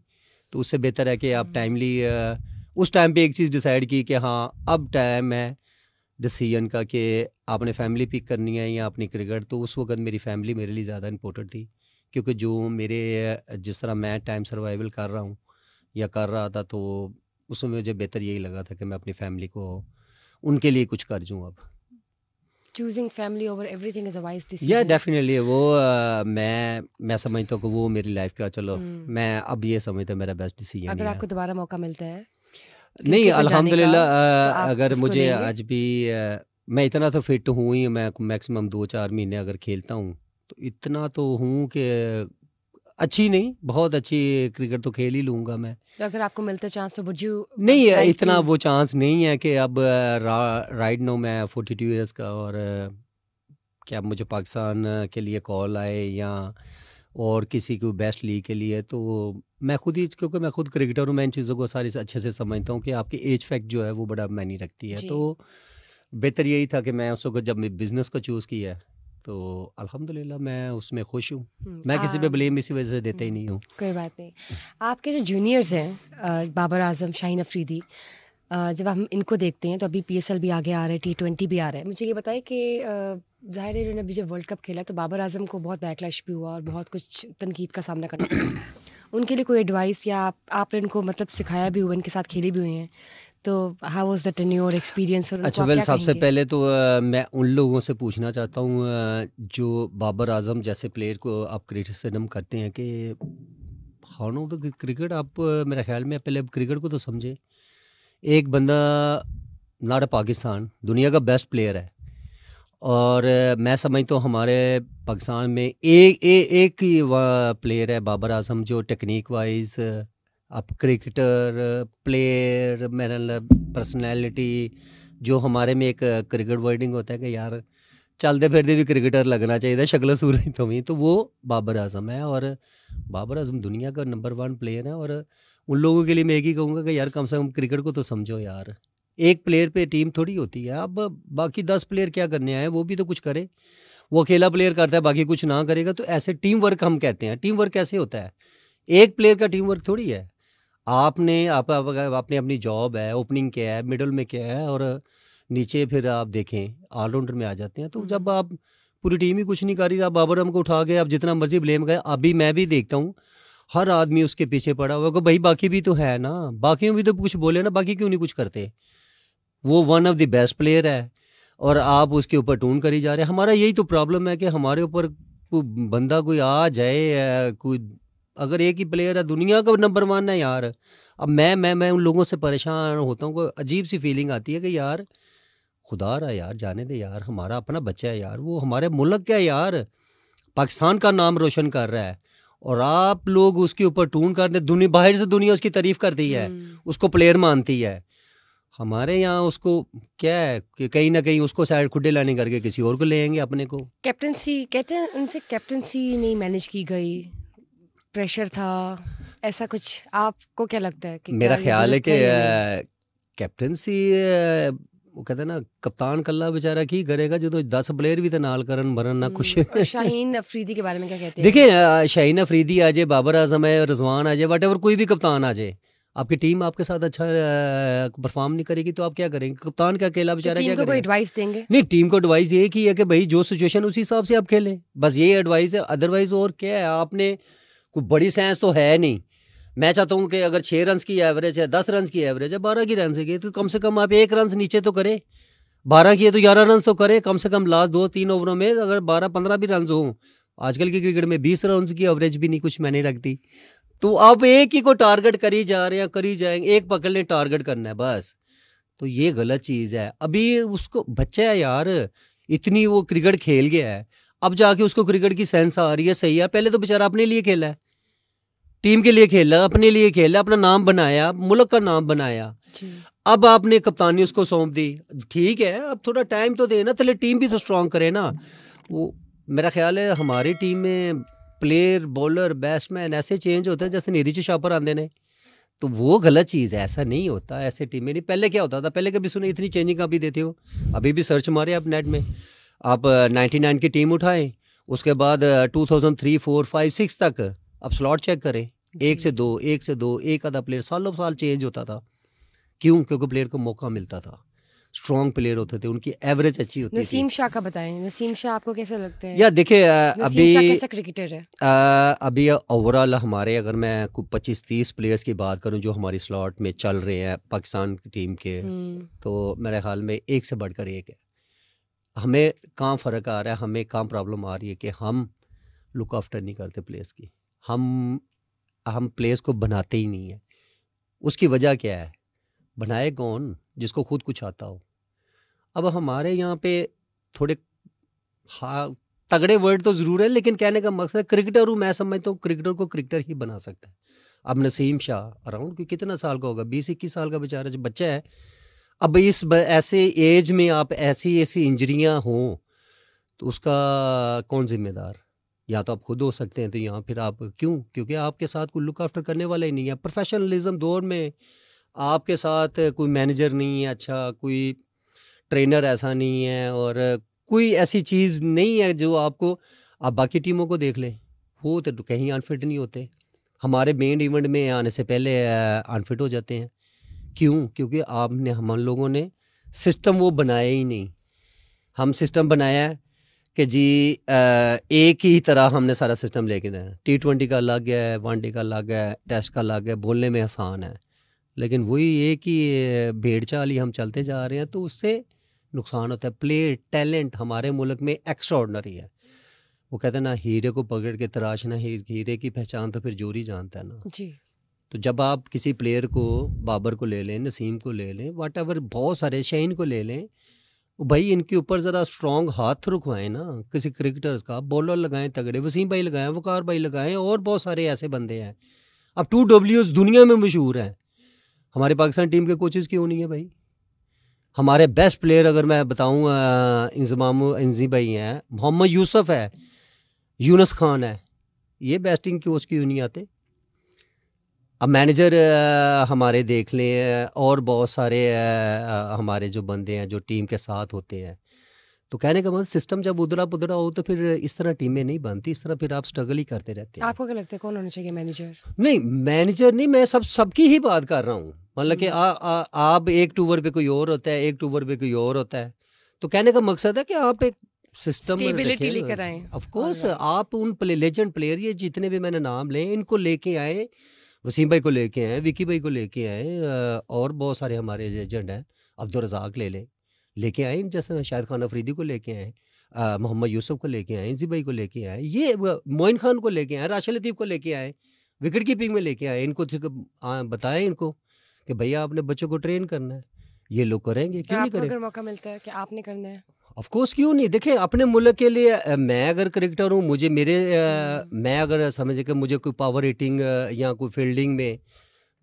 तो उससे बेहतर है कि आप टाइमली हम्म। उस टाइम पे एक चीज़ डिसाइड की कि हाँ अब टाइम है डिसीजन का कि आपने फैमिली पिक करनी है या अपनी क्रिकेट तो उस वक्त मेरी फैमिली मेरे लिए ज़्यादा इंपॉर्टेंट थी क्योंकि जो मेरे जिस तरह मैं टाइम सर्वाइवल कर रहा हूँ या कर रहा था तो उसमें मुझे बेहतर यही लगा था कि मैं अपनी फैमिली को उनके लिए कुछ कर जूँ अब choosing family over everything is a wise decision या डेफिनेटली वो uh, मैं मैं समझता हूँ कि वो मेरी लाइफ का चलो hmm. मैं अब ये समझता हूँ मेरा बेस्ट डिसीजन अगर आपको दोबारा मौका मिलता है नहीं अलहमदिल्ला uh, तो अगर मुझे आज भी uh, मैं इतना तो फिट हूँ ही मैं मैक्सिमम दो चार महीने अगर खेलता हूँ तो इतना तो हूँ कि अच्छी नहीं बहुत अच्छी क्रिकेट तो खेल ही लूँगा मैं तो अगर आपको मिलता चांस तो बुझ नहीं नहीं इतना वो चांस नहीं है कि अब रा, राइट नो मैं फोर्टी टू ईयर्स का और क्या मुझे पाकिस्तान के लिए कॉल आए या और किसी को बेस्ट लीग के लिए तो मैं खुद ही क्योंकि मैं खुद क्रिकेटर हूँ मैं इन चीज़ों को सारी अच्छे से समझता हूँ कि आपकी एज फैक्ट जो है वो बड़ा मैनी रखती है तो बेहतर यही था कि मैं उसको जब मैं बिज़नेस को चूज़ किया तो अल्हम्दुलिल्लाह मैं उसमें खुश हूँ हम्म, मैं किसी पे ब्लेम इसी वजह से देते ही हम्म, नहीं हूँ कोई बात नहीं आपके जो जूनियर्स हैं बाबर आजम शाहीन अफरीदी जब हम इनको देखते हैं तो अभी पी भी आगे आ रहे हैं टी ट्वेंटी भी आ रहा है मुझे ये बताए कि जाहिर है इन्होंने अभी जब वर्ल्ड कप खेला तो बाबर आजम को बहुत बैकलैश भी हुआ और बहुत कुछ तनकीद का सामना करना उनके लिए कोई एडवाइस या आप, आपने इनको मतलब सिखाया भी हुआ इनके साथ खेले भी हुए हैं तो how was the tenure experience अच्छा वेल सबसे पहले तो आ, मैं उन लोगों से पूछना चाहता हूँ जो बाबर आजम जैसे प्लेयर को आप क्रिटिसिज्म करते हैं कि हाउ नो द क्रिकेट आप मेरे ख्याल में पहले आप क्रिकेट को तो समझें एक बंदा नॉट अ पाकिस्तान दुनिया का बेस्ट प्लेयर है और मैं समझता हूँ हमारे पाकिस्तान में एक ए, एक ही प्लेयर है बाबर आजम जो टेक्निक वाइज आप क्रिकेटर प्लेयर मेरा पर्सनैलिटी जो हमारे में एक क्रिकेट वर्डिंग होता है कि यार चलते फिरते भी क्रिकेटर लगना चाहिए शक्ल सूरज तो भी तो वो बाबर आजम है और बाबर आजम दुनिया का नंबर वन प्लेयर है और उन लोगों के लिए मैं एक ही कहूँगा कि यार कम से कम क्रिकेट को तो समझो यार एक प्लेयर पे टीम थोड़ी होती है अब बाकी दस प्लेयर क्या करने आए वो भी तो कुछ करे वो अकेला प्लेयर करता है बाकी कुछ ना करेगा तो ऐसे टीम वर्क हम कहते हैं टीम वर्क कैसे होता है एक प्लेयर का टीम वर्क थोड़ी है आपने आप आपने अपनी जॉब है, ओपनिंग क्या है, मिडल में क्या है और नीचे फिर आप देखें ऑलराउंडर में आ जाते हैं। तो जब आप पूरी टीम ही कुछ नहीं कर रही, आप बाबर हम को उठा के आप जितना मर्ज़ी ब्लेम करें। अभी मैं भी देखता हूँ, हर आदमी उसके पीछे पड़ा हुआ है भाई बाकी भी तो है ना, बाकियों भी तो कुछ बोले ना, बाकी क्यों नहीं कुछ करते? वो one of the best player है और आप उसके ऊपर टून करी जा रहे हैं। हमारा यही तो प्रॉब्लम है कि हमारे ऊपर को बंदा कोई आ जाए, कोई अगर एक ही प्लेयर है दुनिया का नंबर वन है यार अब मैं मैं मैं उन लोगों से परेशान होता हूँ अजीब सी फीलिंग आती है कि यार खुदा रहा यार जाने दे यार हमारा अपना बच्चा है यार वो हमारे मुल्क का यार पाकिस्तान का नाम रोशन कर रहा है और आप लोग उसके ऊपर टून कर दे दुनिया बाहर से दुनिया उसकी तारीफ करती है हम्म। उसको प्लेयर मानती है हमारे यहाँ उसको क्या है कि कहीं ना कहीं उसको साइड खुडे लाने करके किसी और को ले आएंगे अपने को कैप्टनसी कहते हैं उनसे कैप्टनसी नहीं मैनेज की गई प्रेशर था ऐसा कुछ आपको क्या लगता है कि मेरा ख्याल है कि कैप्टनसी वो कहते ना कप्तान ਕਹਿੰਦੇ बेचारा की करेगा जो तो दस प्लेयर भी ਪਲੇਅਰ ਵੀ ਤੇ ਨਾਲ ਕਰਨ ਮਰਨ ਨਾ ਕੁਛ ਸ਼ਾਹੀਨ ਅਫਰੀਦੀ ਕੇ ਬਾਰੇ ਮੈਂ ਕੀ ਕਹਤੇ ਹੈ ਦੇਖिए ਸ਼ਾਹੀਨ ਅਫਰੀਦੀ ਆਜੇ ਬਾਬਰ ਆਜ਼ਮ ਹੈ ਰਜ਼ਵਾन आजे व्हाटएवर कोई भी कप्तान आ जाए आपकी टीम आपके साथ अच्छा परफॉर्म नहीं करेगी तो आप क्या करेंगे कप्तान का अकेला तो बेचारा तो क्या को एडवाइस देंगे नहीं टीम को एडवाइस ये की है कि भाई जो सिचुएशन उसी हिसाब से आप खेलें बस ये एडवाइस है अदरवाइज और क्या है आपने कोई बड़ी साइंस तो है नहीं मैं चाहता हूँ कि अगर छः रन की एवरेज है दस रन की एवरेज है बारह की रन की तो कम से कम आप एक रन नीचे तो करें बारह की तो ग्यारह रन तो करें कम से कम लास्ट दो तीन ओवरों में अगर बारह पंद्रह भी रन हों आजकल की क्रिकेट में बीस रन की एवरेज भी नहीं कुछ मैंने रखती तो आप एक ही को टारगेट करी जा रहे हैं करी जाएंगे एक पकड़ लें टारगेट करना है बस तो ये गलत चीज़ है अभी उसको बच्चा है यार इतनी वो क्रिकेट खेल गया है अब जाके उसको क्रिकेट की सेंस आ रही है सही है पहले तो बेचारा अपने लिए खेला है टीम के लिए खेला अपने लिए खेला अपना नाम बनाया मुल्क का नाम बनाया अब आपने कप्तानी उसको सौंप दी ठीक है अब थोड़ा टाइम तो देना चले टीम भी तो स्ट्रांग करे ना वो मेरा ख्याल है हमारी टीम में प्लेयर बॉलर बैट्समैन ऐसे चेंज होते हैं जैसे नीरी च छापर आते हैं तो वो गलत चीज़ है ऐसा नहीं होता ऐसे टीम में नहीं पहले क्या होता था पहले कभी सुने इतनी चेंजिंग अभी देते हो अभी भी सर्च मारे आप नेट में आप 99 की टीम उठाएं उसके बाद 2003 4 5 6 तक आप स्लॉट चेक करें एक से दो एक से दो एक आधा प्लेयर सालों साल चेंज होता था क्यों क्योंकि प्लेयर को मौका मिलता था स्ट्रॉन्ग प्लेयर होते थे उनकी एवरेज अच्छी होती नसीम शाह का बताएं नसीम शाह आपको कैसा लगते हैं या देखिए अभी कैसा क्रिकेटर है आ, अभी ओवरऑल हमारे अगर मैं पच्चीस तीस प्लेयर्स की बात करूं जो हमारी स्लॉट में चल रहे हैं पाकिस्तान की टीम के हम्म। तो मेरे ख्याल में एक से बढ़कर एक है हमें कहाँ फ़र्क आ रहा है हमें कहाँ प्रॉब्लम आ रही है कि हम लुक आफ्टर नहीं करते प्लेयर्स की हम हम प्लेस को बनाते ही नहीं है उसकी वजह क्या है बनाए कौन जिसको खुद कुछ आता हो अब हमारे यहाँ पे थोड़े हाँ तगड़े वर्ड तो ज़रूर है लेकिन कहने का मकसद क्रिकेटर हूँ मैं समझता हूँ क्रिकेटर को क्रिकेटर ही बना सकता है अब नसीम शाह अराउंड कितना साल का होगा बीस इक्कीस साल का बेचारा जो बच्चा है अब इस ऐसे एज में आप ऐसी ऐसी इंजरियाँ हों तो उसका कौन जिम्मेदार या तो आप खुद हो सकते हैं तो यहाँ फिर आप क्यों क्योंकि आपके साथ कोई लुक आफ्टर करने वाला ही नहीं है प्रोफेशनलिज्म दौर में आपके साथ कोई मैनेजर नहीं है अच्छा कोई ट्रेनर ऐसा नहीं है और कोई ऐसी चीज़ नहीं है जो आपको आप बाकी टीमों को देख लें वो तो कहीं अनफिट नहीं होते हमारे मेन इवेंट में आने से पहले अनफिट हो जाते हैं क्यों क्योंकि आपने हम लोगों ने सिस्टम वो बनाया ही नहीं हम सिस्टम बनाया है कि जी एक ही तरह हमने सारा सिस्टम लेके जाना टी ट्वेंटी का अलग है वनडे का अलग है टेस्ट का अलग है बोलने में आसान है लेकिन वही एक ही भेड़ चाल ही हम चलते जा रहे हैं तो उससे नुकसान होता है प्ले टैलेंट हमारे मुल्क में एक्स्ट्रा है वो कहते हैं ना हीरे को पकड़ के तराशना ही, हीरे की पहचान तो फिर जोरी जानता है ना जी तो जब आप किसी प्लेयर को बाबर को ले लें नसीम को ले लें वाट बहुत सारे शहीन को ले लें भाई इनके ऊपर ज़रा स्ट्रॉन्ग हाथ रुकवाएं ना किसी क्रिकेटर्स का बॉलर लगाएं तगड़े वसीम भाई लगाएं वकार भाई लगाएं और बहुत सारे ऐसे बंदे हैं अब टू डब्ल्यूज दुनिया में मशहूर हैं हमारे पाकिस्तान टीम के कोचेज़ क्यों नहीं है भाई हमारे बेस्ट प्लेयर अगर मैं बताऊँ इंजमाम इंजी भाई हैं मोहम्मद यूसफ है यूनस खान है ये बेस्टिंग कोच क्यों नहीं आते अब मैनेजर हमारे देख लें और बहुत सारे हमारे जो बंदे हैं जो टीम के साथ होते हैं तो कहने का मतलब सिस्टम जब उधरा पुधरा हो तो फिर इस तरह टीमें नहीं बनती इस तरह फिर आप स्ट्रगल ही करते रहते हैं आपको क्या लगता है कौन होना चाहिए मैनेजर नहीं मैनेजर नहीं मैं सब सबकी ही बात कर रहा हूँ मतलब कि हम्म। आप एक टूवर पे कोई और होता है एक टूवर पे कोई और होता है तो कहने का मकसद है कि आप एक सिस्टम लेकर आए ऑफ कोर्स आप उन प्ले, लेजेंड प्लेयर ये जितने भी मैंने नाम लें इनको लेके आए वसीम भाई को लेके आए विकी भाई को लेके आए और बहुत सारे हमारे एजेंट हैं अब्दुलरजाक ले लें लेके आए जैसे शाहिद खान अफरीदी को लेके आए मोहम्मद यूसुफ को लेके आए इंजी भाई को लेके आए ये मोइन खान को लेके आए राशि लतीफ़ को लेके आए विकेट कीपिंग में लेके आए इनको बताएं इनको कि भैया आपने बच्चों को ट्रेन करना है ये लोग करेंगे क्यों नहीं करेंगे मौका मिलता है कि आपने करना है ऑफकोर्स क्यों नहीं देखें अपने मुल्क के लिए मैं अगर क्रिकेटर हूँ मुझे मेरे हम्म। मैं अगर समझे कि मुझे कोई पावर हिटिंग या कोई फील्डिंग में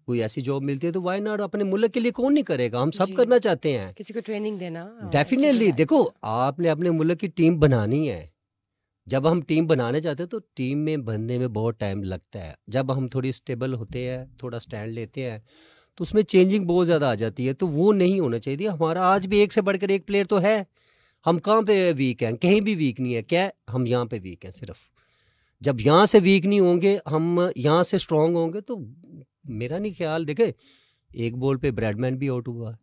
कोई ऐसी जॉब मिलती है तो वाई नॉट अपने मुल्क के लिए कौन नहीं करेगा हम सब करना चाहते हैं किसी को ट्रेनिंग देना डेफिनेटली हाँ, देखो आपने अपने मुल्क की टीम बनानी है जब हम टीम बनाने जाते हैं तो टीम में बनने में बहुत टाइम लगता है जब हम थोड़ी स्टेबल होते हैं थोड़ा स्टैंड लेते हैं तो उसमें चेंजिंग बहुत ज़्यादा आ जाती है तो वो नहीं होना चाहिए हमारा आज भी एक से बढ़कर एक प्लेयर तो है हम कहाँ पे वीक हैं कहीं भी वीक नहीं है क्या हम यहाँ पे वीक हैं सिर्फ जब यहाँ से वीक नहीं होंगे हम यहाँ से स्ट्रांग होंगे तो मेरा नहीं ख्याल देखे एक बॉल पे ब्रैडमैन भी आउट हुआ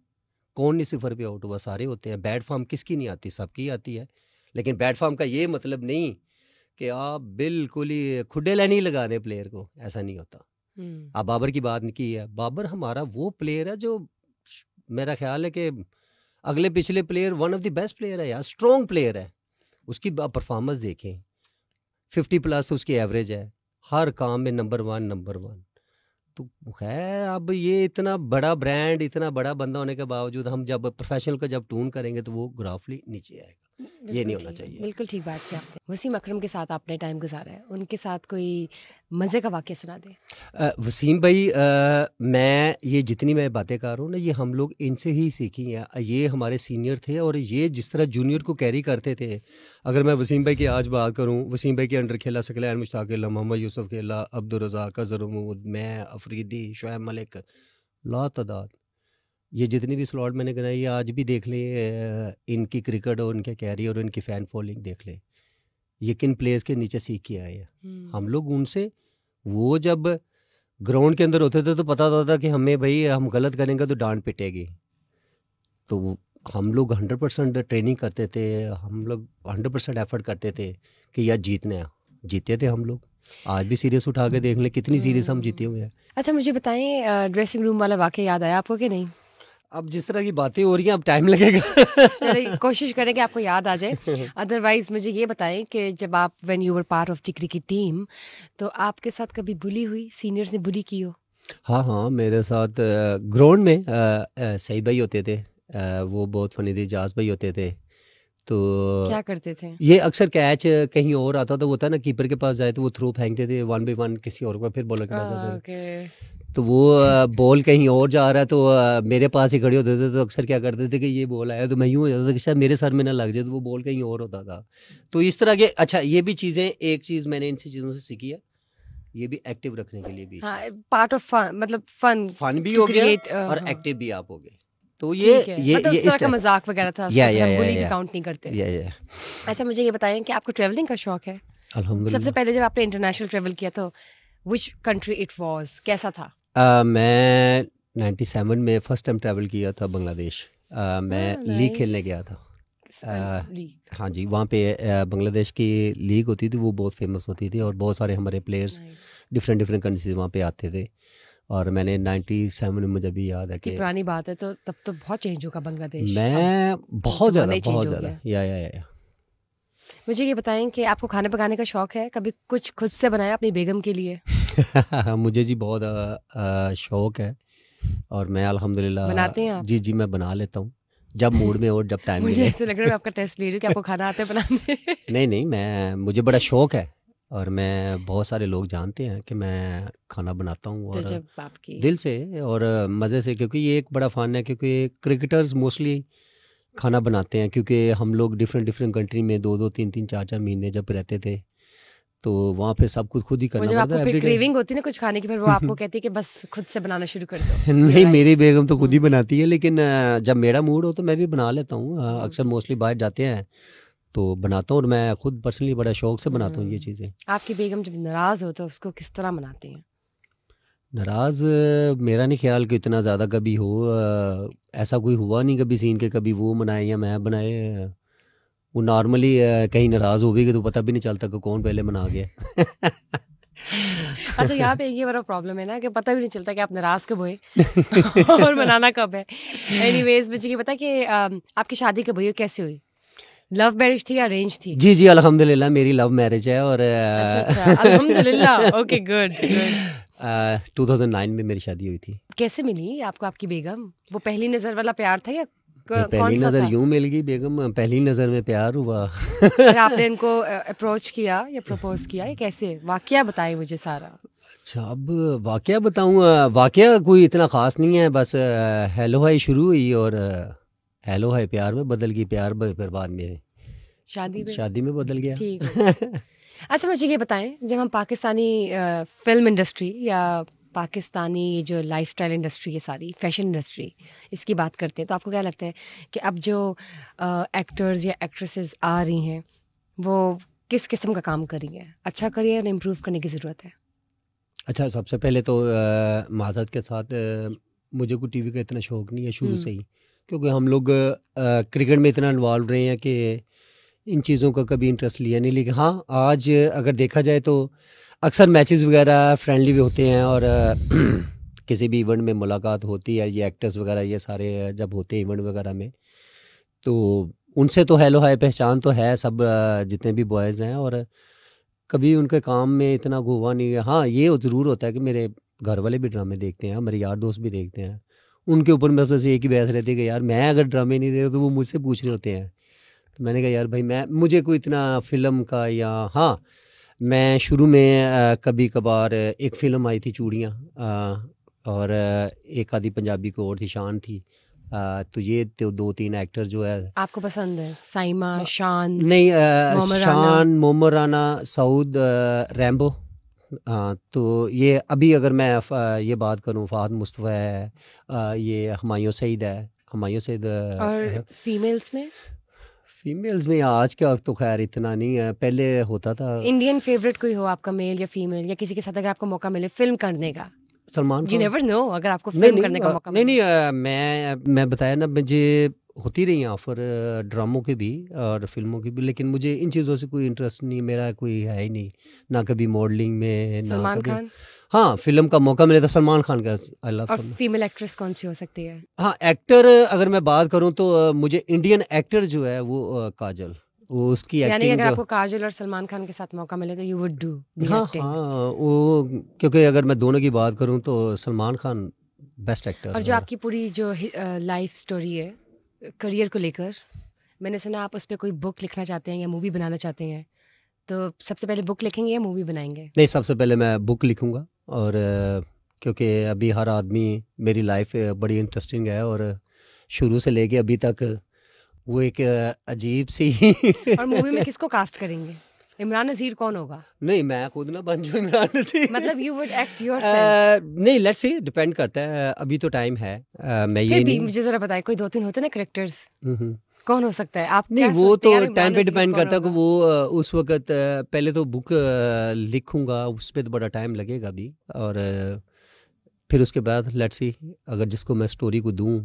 कौन नहीं सिफर पे आउट हुआ सारे होते हैं बैड फॉर्म किसकी नहीं आती सबकी आती है लेकिन बैड फॉर्म का ये मतलब नहीं कि आप बिल्कुल ही खुडे लाइन ही लगा दें प्लेयर को ऐसा नहीं होता आप हम्म। बाबर की बात नहीं की है बाबर हमारा वो प्लेयर है जो मेरा ख्याल है कि अगले पिछले player one of the best player है यार स्ट्रॉन्ग प्लेयर है उसकी परफॉर्मेंस देखें फिफ्टी प्लस उसकी एवरेज है हर काम में नंबर वन नंबर वन तो खैर अब ये इतना बड़ा ब्रांड इतना बड़ा बंदा होने के बावजूद हम जब प्रोफेशनल का जब टून करेंगे तो वो ग्राफली नीचे आएगा ये नहीं होना चाहिए बिल्कुल ठीक बात है आपने वसीम अकरम के साथ आपने टाइम गुजारा है उनके साथ कोई मज़े का वाक्य सुना दें वसीम भाई आ, मैं ये जितनी मैं बातें कर रहा हूँ ना ये हम लोग इनसे ही सीखी हैं ये हमारे सीनियर थे और ये जिस तरह जूनियर को कैरी करते थे अगर मैं वसीम भाई की आज बात करूँ वसीम भाई के अंडर खेला सकलैन मुश्ताक मोहम्मद यूसुफ खेला अब्दुलरजाक अजर महमूद मैं अफरीदी शुएब मलिक ला तदाद ये जितनी भी स्लॉट मैंने कराई ये आज भी देख ले इनकी क्रिकेट और इनके कैरी और इनकी फ़ैन फॉलोइंग देख ले ये किन प्लेयर्स के नीचे सीख के आए हैं हम हम्म। लोग उनसे वो जब ग्राउंड के अंदर होते थे तो पता होता था कि हमें भाई हम गलत करेंगे तो डांट पिटेगी तो हम लोग हंड्रेड परसेंट ट्रेनिंग करते थे हम लोग हंड्रेड परसेंट एफर्ट करते थे कि यार जीतने जीते थे हम लोग आज भी सीरियस उठा के देख लें कितनी सीरियस हम जीते हम्म। हुए हैं अच्छा मुझे बताएं ड्रेसिंग रूम वाला वाकई याद आया आपको कि नहीं अब जिस तरह की बातें हो रही हैं अब टाइम लगेगा कोशिश करें कि आपको याद आ जाए अदरवाइज मुझे ये बताएं कि जब आप when you were part of degree की टीम तो आपके साथ कभी बुली हुई सीनियर्स ने बुली की हो हाँ हाँ मेरे साथ ग्राउंड में सही भाई होते थे आ, वो बहुत फनी थे जहाज भाई होते थे तो क्या करते थे ये अक्सर कैच कहीं और आता था वो था ना कीपर के पास जाए तो वो थ्रू फेंकते थे वन बाई वन किसी और को फिर बॉलर के पास आते तो वो बॉल कहीं और जा रहा है तो मेरे पास ही खड़े होते थे तो अक्सर क्या करते थे कि ये बॉल आया तो मैं यूँ हो जाता था कि सर मेरे सर में ना लग जाए तो वो बॉल कहीं और होता था तो इस तरह के अच्छा ये भी चीज़ें एक चीज़ मैंने इनसे चीज़ों से सीखी है ये भी एक्टिव रखने के लिए भी हाँ, पार्ट ऑफ फन मतलब फन फन भी हो गया और हाँ। एक्टिव भी आप हो गए तो ये ये मतलब ये इस का मजाक वगैरह था या, या, या, या, काउंट नहीं करते या, या. अच्छा मुझे ये बताएं कि आपको ट्रैवलिंग का शौक है सबसे पहले जब आपने इंटरनेशनल ट्रैवल किया तो विच कंट्री इट वाज कैसा था आ, मैं 97 में फर्स्ट टाइम ट्रैवल किया था बांग्लादेश मैं oh, nice. लीग खेलने गया था आ, हाँ जी वहाँ पे बांग्लादेश की लीग होती थी वो बहुत फेमस होती थी और बहुत सारे हमारे प्लेयर्स डिफरेंट डिफरेंट कंट्रीज वहाँ पे आते थे और मैंने 97 में मुझे भी याद है कि पुरानी बात है तो तब तो बहुत चेंज होगा बांग्लादेश मैं बहुत ज़्यादा बहुत ज़्यादा या या या मुझे ये बताएं कि आपको खाने पकाने का शौक है कभी कुछ खुद से बनाया अपनी बेगम के लिए मुझे जी बहुत शौक है और मैं अल्हम्दुलिल्लाह बनाते हैं आप? जी जी मैं बना लेता हूँ जब मूड में और जब टाइम मुझे ऐसे लग रहा है आपका टेस्ट ले रही हूँ कि आपको खाना आते बनाने नहीं नहीं मैं मुझे बड़ा शौक है और मैं बहुत सारे लोग जानते हैं कि मैं खाना बनाता हूँ और दिल से और मज़े से क्योंकि ये एक बड़ा फ़न है क्योंकि क्रिकेटर्स मोस्टली खाना बनाते हैं क्योंकि हम लोग डिफरेंट डिफरेंट कंट्री में दो दो तीन तीन चार चार महीने जब रहते थे तो वहाँ पे सब कुछ खुद ही करना पड़ता है फिर क्रेविंग होती ना कुछ खाने की फिर वो आपको कहती है कि बस खुद से बनाना शुरू कर दो नहीं मेरी बेगम तो खुद ही हम्म। बनाती है लेकिन जब मेरा मूड हो तो मैं भी बना लेता हूँ अक्सर मोस्टली हम्म। बाहर जाते हैं तो बनाता हूँ और मैं खुद पर्सनली बड़ा शौक से बनाता हूँ ये हम्म। चीज़ें आपकी बेगम जब नाराज़ हो तो उसको किस तरह मनाती हैं नाराज़ मेरा नहीं ख्याल कि इतना ज़्यादा कभी हो ऐसा कोई हुआ नहीं कभी सीन के कभी वो बनाए या मैं बनाए वो नॉर्मली कहीं नाराज हो भी गए तो पता भी नहीं चलता कि कौन पहले मना गया अच्छा यहाँ पे ये बड़ा प्रॉब्लम है ना कि पता भी नहीं चलता कि आप नाराज कब हुए और मनाना कब है एनीवेज मुझे ये पता कि आपकी शादी कब हुई और कैसे हुई लव मैरिज थी या अरेंज थी जी जी अल्हम्दुलिल्लाह मेरी लव मैरिज है और अल्हम्दुलिल्लाह ओके गुड 2009 में मेरी शादी हुई थी कैसे मिली आपको आपकी बेगम वो पहली नजर वाला प्यार था या पहली नजर यूं मिल गई बेगम पहली नजर में प्यार हुआ आपने इनको अप्रोच किया या प्रपोज किया ये कैसे वाक्य बताए मुझे सारा अच्छा अब वाक्य बताऊँ वाक्य कोई इतना ख़ास नहीं है बस हेलो हाई शुरू हुई और हेलो हाई प्यार में बदल गई प्यार फिर बाद में शादी में शादी में बदल गया अच्छा मुझे ये बताएं जब हम पाकिस्तानी फिल्म इंडस्ट्री या पाकिस्तानी ये जो स्टाइल इंडस्ट्री है सारी फैशन इंडस्ट्री इसकी बात करते हैं तो आपको क्या लगता है कि अब जो एक्टर्स या एक्ट्रेसेस आ रही हैं वो किस किस्म का काम कर रही हैं अच्छा करिए और इम्प्रूव करने की ज़रूरत है अच्छा सबसे पहले तो माजद के साथ आ, मुझे को टीवी का इतना शौक नहीं है शुरू हम्म। से ही क्योंकि हम लोग क्रिकेट में इतना इन्वॉल्व रहे हैं कि इन चीज़ों का कभी इंटरेस्ट लिया नहीं लेकिन हाँ आज अगर देखा जाए तो अक्सर मैचेस वगैरह फ्रेंडली भी होते हैं और किसी भी इवेंट में मुलाकात होती है ये एक्टर्स वगैरह ये सारे जब होते हैं इवेंट वगैरह में तो उनसे तो हेलो हाय पहचान तो है सब जितने भी बॉयज़ हैं और कभी उनके काम में इतना गोवा नहीं है हाँ ये ज़रूर होता है कि मेरे घर वाले भी ड्रामे देखते हैं मेरे यार दोस्त भी देखते हैं उनके ऊपर मैं सबसे तो एक ही बहस रहती है कि यार मैं अगर ड्रामे नहीं देखा तो वो मुझसे पूछ रहे होते हैं तो मैंने कहा यार भाई मैं मुझे कोई इतना फिल्म का या हाँ मैं शुरू में आ, कभी कभार एक फ़िल्म आई थी चूड़ियाँ और एक आधी पंजाबी को और थी शान थी आ, तो ये तो दो तीन एक्टर जो है आपको पसंद है साइमा हाँ, शान नहीं आ, शान मोमर राना सऊद रैम्बो आ, तो ये अभी अगर मैं आ, ये बात करूँ फ़ाहद मुस्तफ़ा है आ, ये हमायों सईद है हमायों सईद और फीमेल्स में फीमेल्स में आज का तो खैर इतना नहीं है पहले होता था इंडियन फेवरेट कोई हो आपका मेल या फीमेल या किसी के साथ अगर आपको मौका मिले फिल्म करने का सलमान यू नेवर नो अगर आपको फिल्म करने का मौका नहीं नहीं मैं मैं बताया ना मुझे होती रही ऑफ़र ड्रामों के भी और फिल्मों की भी लेकिन मुझे इन चीज़ों से कोई इंटरेस्ट नहीं मेरा कोई है ही नहीं ना कभी मॉडलिंग में ना कभी हाँ फिल्म का मौका मिला था तो सलमान खान का आई लव और फीमेल एक्ट्रेस कौन सी हो सकती है हाँ एक्टर अगर मैं बात करूँ तो मुझे इंडियन एक्टर जो है वो काजल उसकी यानी अगर आपको काजल और सलमान खान के साथ मौका मिले तो यू वुड डू हाँ वो क्योंकि अगर मैं दोनों की बात करूँ तो सलमान खान बेस्ट एक्टर और जो आपकी पूरी जो लाइफ स्टोरी है करियर को लेकर मैंने सुना आप उस पर कोई बुक लिखना चाहते हैं या मूवी बनाना चाहते हैं तो सबसे पहले बुक लिखेंगे या मूवी बनाएंगे नहीं सबसे पहले मैं बुक लिखूंगा और क्योंकि अभी हर आदमी मेरी लाइफ बड़ी इंटरेस्टिंग है और शुरू से लेके अभी तक वो एक अजीब सी और मूवी में किसको कास्ट करेंगे इमरान नजीर कौन होगा नहीं मैं खुद ना बन जाऊँ इमरान नजीर मतलब यू वुड एक्ट योर नहीं लेट्स सी डिपेंड करता है अभी तो टाइम है आ, मैं ये भी, नहीं मुझे जरा बताए कोई दो तीन होते ना करेक्टर्स कौन हो सकता है आप नहीं वो तो टाइम पे डिपेंड करता है वो उस वक्त पहले तो बुक लिखूंगा उस पर तो बड़ा टाइम लगेगा अभी और फिर उसके बाद लेट्स सी अगर जिसको मैं स्टोरी को दूँ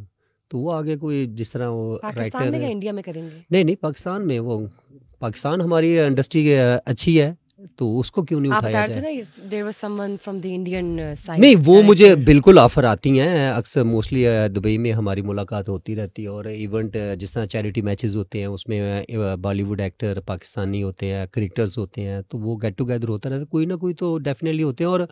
तो वो आगे कोई जिस तरह वो पाकिस्तान में इंडिया में करेंगे नहीं नहीं पाकिस्तान में वो पाकिस्तान हमारी इंडस्ट्री अच्छी है तो उसको क्यों नहीं उठाया जाए uh, नहीं वो मुझे बिल्कुल ऑफर आती हैं अक्सर मोस्टली दुबई में हमारी मुलाकात होती रहती है और इवेंट जिस तरह चैरिटी मैचेस होते हैं उसमें बॉलीवुड एक्टर पाकिस्तानी होते हैं क्रिकेटर्स होते हैं तो वो गेट टुगेदर होता रहता है कोई ना कोई तो डेफिनेटली होते हैं और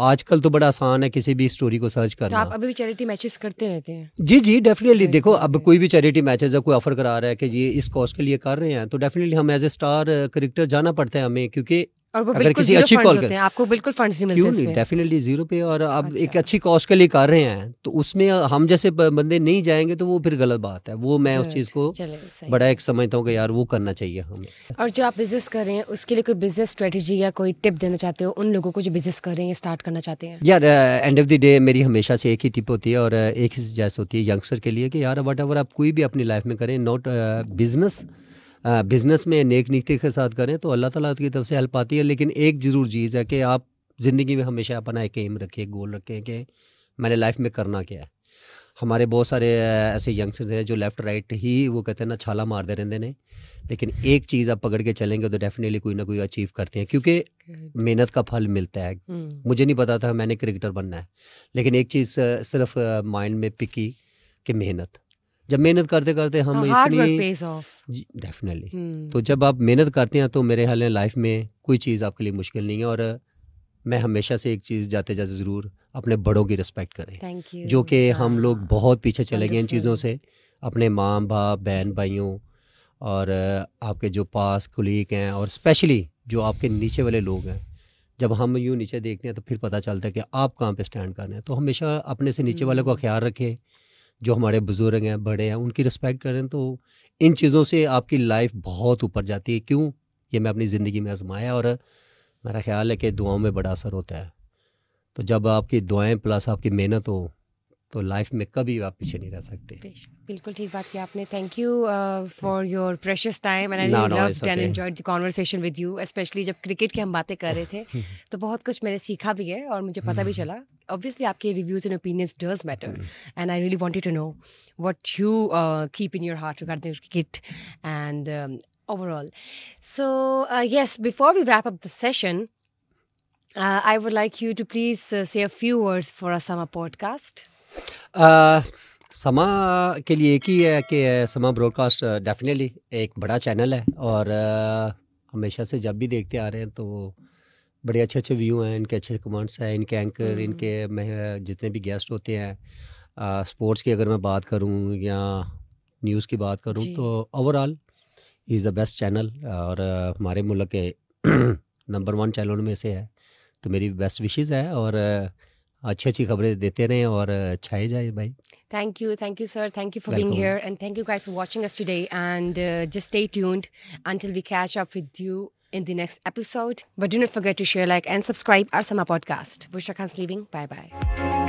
आजकल तो बड़ा आसान है किसी भी स्टोरी को सर्च करना तो आप अभी भी चैरिटी मैचेस करते रहते हैं जी जी डेफिनेटली देखो अब कोई भी चैरिटी मैचेज है कोई ऑफर करा रहा है कि ये इस कॉस्ट के लिए कर रहे हैं तो डेफिनेटली हम एज ए स्टार करेक्टर जाना पड़ता है हमें क्योंकि और वो अगर किसी अच्छी कॉल हैं आपको बिल्कुल फंड्स नहीं मिलते डेफिनेटली जीरो पे और आप अच्छा। एक अच्छी कॉज के लिए कर रहे हैं तो उसमें हम जैसे बंदे नहीं जाएंगे तो वो फिर गलत बात है वो मैं उस हम्म, चीज़ को बड़ा एक समझता हूँ कि यार वो करना चाहिए हमें और जो आप बिजनेस कर रहे हैं उसके लिए कोई बिजनेस स्ट्रेटेजी या कोई टिप देना चाहते हो उन लोगों को जो बिजनेस कर रहे हैं स्टार्ट करना चाहते हैं यार एंड ऑफ द डे मेरी हमेशा से एक ही टिप होती है और एक ही सजेस्ट होती है यंगस्टर के लिए कि यार वट आप कोई भी अपनी लाइफ में करें नॉट बिजनेस uh, बिज़नेस में नेक नीति के साथ करें तो अल्लाह ताला की तरफ से हेल्प आती है लेकिन एक ज़रूर चीज़ है कि आप ज़िंदगी में हमेशा अपना एक एम रखें गोल रखें कि मैंने लाइफ में करना क्या है हमारे बहुत सारे ऐसे यंगस्टर हैं जो लेफ़्ट राइट ही वो कहते हैं ना छाला मारते रहते हैं लेकिन एक चीज़ आप पकड़ के चलेंगे तो डेफिनेटली कोई ना कोई अचीव करते हैं क्योंकि मेहनत का फल मिलता है हम्म। मुझे नहीं पता था मैंने क्रिकेटर बनना है लेकिन एक चीज़ सिर्फ माइंड में पिकी कि मेहनत जब मेहनत करते करते हम हाँ, इतनी डेफिनेटली hmm. तो जब आप मेहनत करते हैं तो मेरे हाल में लाइफ में कोई चीज़ आपके लिए मुश्किल नहीं है और मैं हमेशा से एक चीज़ जाते जाते ज़रूर अपने बड़ों की रिस्पेक्ट करें जो कि हम लोग बहुत पीछे चले गए इन चीज़ों से अपने माँ बाप बहन भाइयों और आपके जो पास कुलीग हैं और स्पेशली जो आपके नीचे वाले लोग हैं जब हम यूँ नीचे देखते हैं तो फिर पता चलता है कि आप कहाँ पे स्टैंड कर रहे हैं तो हमेशा अपने से नीचे वाले का hmm. ख्याल रखें जो हमारे बुज़ुर्ग हैं बड़े हैं उनकी रिस्पेक्ट करें तो इन चीज़ों से आपकी लाइफ बहुत ऊपर जाती है क्यों ये मैं अपनी ज़िंदगी में आजमाया और मेरा ख्याल है कि दुआओं में बड़ा असर होता है तो जब आपकी दुआएं प्लस आपकी मेहनत हो तो लाइफ में कभी आप पीछे नहीं रह सकते बिल्कुल ठीक बात की आपने thank you for your precious time and I the with you specially जब क्रिकेट की हम बातें कर रहे थे तो बहुत कुछ मैंने सीखा भी है और मुझे पता भी हम्म। चला obviously aapke reviews and opinions does matter mm. and i really wanted to know what you uh, keep in your heart regarding cricket and um, overall so uh, yes before we wrap up the session uh, i would like you to please say a few words for our summer podcast समा के लिए एक ही है कि समा broadcast definitely एक बड़ा channel है और हमेशा से जब भी देखते आ रहे हैं तो बड़े अच्छे अच्छे व्यू हैं इनके अच्छे कमेंट्स हैं इनके एंकर इनके हम्म। जितने भी गेस्ट होते हैं स्पोर्ट्स की अगर मैं बात करूँ या न्यूज़ की बात करूँ तो overall is the best channel और हमारे मुल्क के नंबर वन चैनलों में से है तो मेरी बेस्ट विशेज़ है और अच्छी अच्छी खबरें देते रहें और छाए जाए भाई thank you thank you sir thank you for being here and thank you guys for watching us today and just stay tuned until we catch up with you in the next episode. But do not forget to share, like, and subscribe our summer podcast. Bushra Khan's leaving. Bye bye.